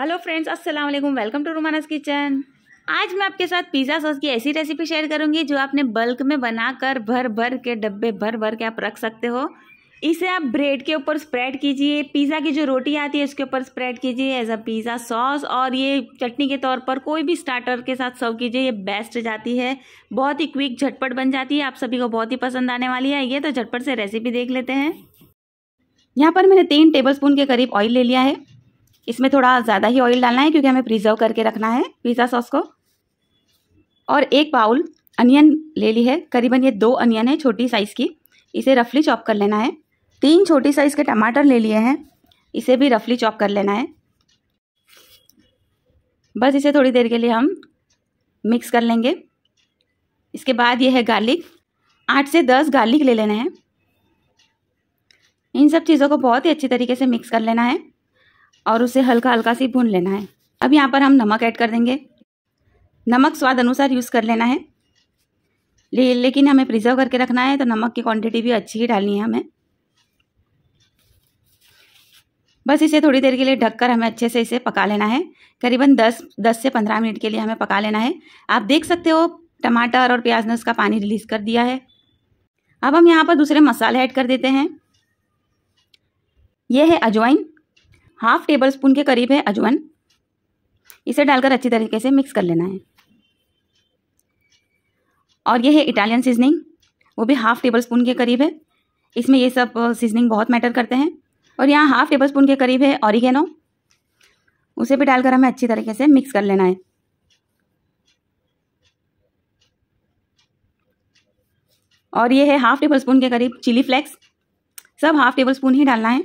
hello friends अस्सलाम वालेकुम welcome to रुमानस kitchen आज मैं आपके साथ पिज़्ज़ा सॉस की ऐसी रेसिपी शेयर करूंगी जो आपने बल्क में बनाकर भर भर के डब्बे भर भर के आप रख सकते हो इसे आप ब्रेड के ऊपर स्प्रेड कीजिए पिज़्ज़ा की जो रोटी आती है उसके ऊपर स्प्रेड कीजिए एज अ पिज़्ज़ा सॉस और ये चटनी के तौर पर कोई भी स्टार्टर के साथ सर्व कीजिए ये बेस्ट जाती है बहुत ही क्विक झटपट बन जाती है आप सभी को बहुत ही पसंद आने वाली है ये तो झटपट से रेसिपी देख लेते हैं यहाँ पर मैंने तीन टेबल स्पून के करीब ऑयल ले लिया है इसमें थोड़ा ज़्यादा ही ऑयल डालना है क्योंकि हमें प्रिजर्व करके रखना है पिज़्ज़ा सॉस को और एक बाउल अनियन ले ली है करीबन ये दो अनियन है छोटी साइज़ की इसे रफली चॉप कर लेना है तीन छोटी साइज़ के टमाटर ले लिए हैं इसे भी रफली चॉप कर लेना है बस इसे थोड़ी देर के लिए हम मिक्स कर लेंगे इसके बाद ये है गार्लिक आठ से दस गार्लिक ले लेना है इन सब चीज़ों को बहुत ही अच्छी तरीके से मिक्स कर लेना है और उसे हल्का हल्का सी भून लेना है अब यहाँ पर हम नमक ऐड कर देंगे नमक स्वाद अनुसार यूज़ कर लेना है ले, लेकिन हमें प्रिजर्व करके रखना है तो नमक की क्वांटिटी भी अच्छी ही डालनी है हमें बस इसे थोड़ी देर के लिए ढककर हमें अच्छे से इसे पका लेना है करीबन 10 10 से 15 मिनट के लिए हमें पका लेना है आप देख सकते हो टमाटर और प्याज ने उसका पानी रिलीज़ कर दिया है अब हम यहाँ पर दूसरे मसाले ऐड कर देते हैं यह है अजवाइन हाफ टेबल स्पून के करीब है अजवन इसे डालकर अच्छी तरीके से मिक्स कर लेना है और यह है इटालियन सीजनिंग वो भी हाफ टेबल स्पून के करीब है इसमें ये सब सीजनिंग बहुत मैटर करते हैं और यहाँ हाफ टेबल स्पून के करीब है ऑरिगेनो उसे भी डालकर हमें अच्छी तरीके से मिक्स कर लेना है और ये है हाफ टेबल स्पून के करीब चिली फ्लेक्स सब हाफ टेबल स्पून ही डालना है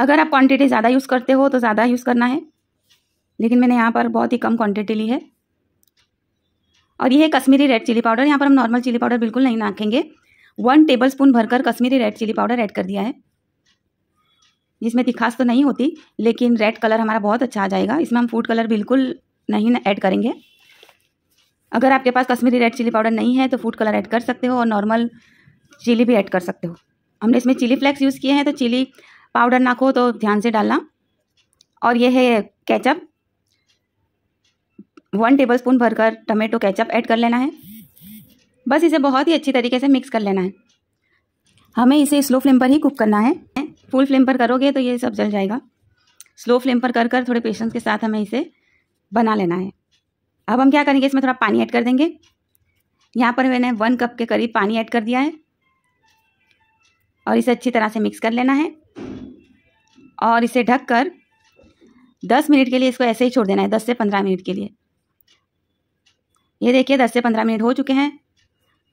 अगर आप क्वांटिटी ज़्यादा यूज़ करते हो तो ज़्यादा यूज़ करना है लेकिन मैंने यहाँ पर बहुत ही कम क्वांटिटी ली है और ये है कश्मीरी रेड चिली पाउडर यहाँ पर हम नॉर्मल चिली पाउडर बिल्कुल नहीं नाखेंगे वन टेबल स्पून भरकर Kashmiri red chili powder add कर दिया है जिसमें तिखास तो नहीं होती लेकिन रेड कलर हमारा बहुत अच्छा आ जाएगा इसमें हम फूड कलर बिल्कुल नहीं ऐड करेंगे अगर आपके पास कश्मीरी रेड चिली पाउडर नहीं है तो फूड कलर ऐड कर सकते हो और नॉर्मल चिली भी ऐड कर सकते हो हमने इसमें चिली फ्लेक्स यूज़ किए हैं तो चिली पाउडर ना खो तो ध्यान से डालना और यह है केचप वन टेबल स्पून भरकर टमेटो केचप ऐड कर लेना है बस इसे बहुत ही अच्छी तरीके से मिक्स कर लेना है हमें इसे स्लो फ्लेम पर ही कुक करना है फुल फ्लेम पर करोगे तो ये सब जल जाएगा स्लो फ्लेम पर कर कर थोड़े पेशेंस के साथ हमें इसे बना लेना है अब हम क्या करेंगे इसमें थोड़ा पानी ऐड कर देंगे यहाँ पर मैंने वन कप के करीब पानी ऐड कर दिया है और इसे अच्छी तरह से मिक्स कर लेना है और इसे ढककर 10 मिनट के लिए इसको ऐसे ही छोड़ देना है 10 से 15 मिनट के लिए ये देखिए 10 से 15 मिनट हो चुके हैं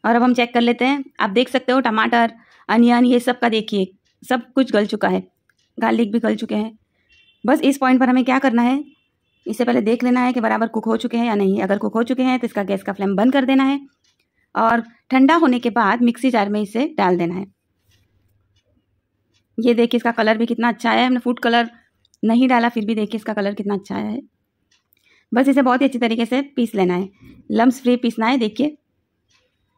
और अब हम चेक कर लेते हैं आप देख सकते हो टमाटर अनियन ये सब का देखिए सब कुछ गल चुका है गार्लिक भी गल चुके हैं बस इस पॉइंट पर हमें क्या करना है इससे पहले देख लेना है कि बराबर कुक हो चुके हैं या नहीं अगर कुक हो चुके हैं तो इसका गैस का फ्लेम बंद कर देना है और ठंडा होने के बाद मिक्सी जार में इसे डाल देना है ये देखिए इसका कलर भी कितना अच्छा आया है हमने फूड कलर नहीं डाला फिर भी देखिए इसका कलर कितना अच्छा आया है बस इसे बहुत ही अच्छी तरीके से पीस लेना है लम्स फ्री पीसना है देखिए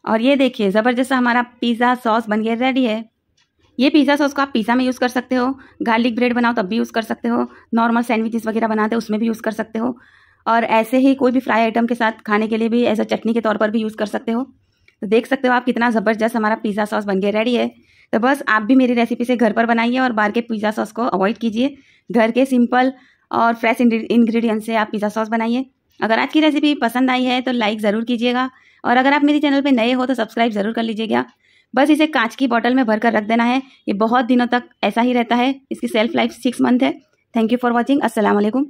और ये देखिए ज़बरदस्त हमारा पिज़्ज़ा सॉस बन गया रेडी है ये पिज़्ज़ा सॉस को आप पिज़्ज़ा में यूज़ कर सकते हो गार्लिक ब्रेड बनाओ तब भी यूज़ कर सकते हो नॉर्मल सैंडविचेस वगैरह बनाते हो उसमें भी यूज़ कर सकते हो और ऐसे ही कोई भी फ्राई आइटम के साथ खाने के लिए भी एज अ चटनी के तौर पर भी यूज़ कर सकते हो तो देख सकते हो आप कितना ज़बरदस्त हमारा पिज़्ज़ा सॉस बन गया रेडी है तो बस आप भी मेरी रेसिपी से घर पर बनाइए और बाहर के पिज़्ज़ा सॉस को अवॉइड कीजिए घर के सिंपल और फ्रेश इन्ग्रीडियंट से आप पिज़्ज़ा सॉस बनाइए अगर आज की रेसिपी पसंद आई है तो लाइक ज़रूर कीजिएगा और अगर आप मेरे चैनल पर नए हो तो सब्सक्राइब ज़रूर कर लीजिएगा बस इसे कांच की बॉटल में भरकर रख देना है ये बहुत दिनों तक ऐसा ही रहता है इसकी सेल्फ लाइफ सिक्स मंथ है thank you for watching Aslam